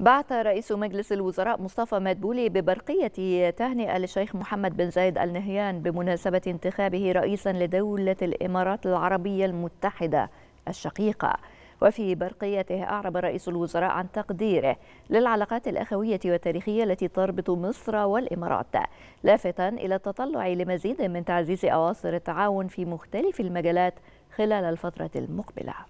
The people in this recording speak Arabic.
بعث رئيس مجلس الوزراء مصطفى مدبولي ببرقية تهنئة للشيخ محمد بن زايد النهيان بمناسبة انتخابه رئيسا لدولة الإمارات العربية المتحدة الشقيقة وفي برقيته أعرب رئيس الوزراء عن تقديره للعلاقات الأخوية والتاريخية التي تربط مصر والإمارات لافتا إلى التطلع لمزيد من تعزيز أواصر التعاون في مختلف المجالات خلال الفترة المقبلة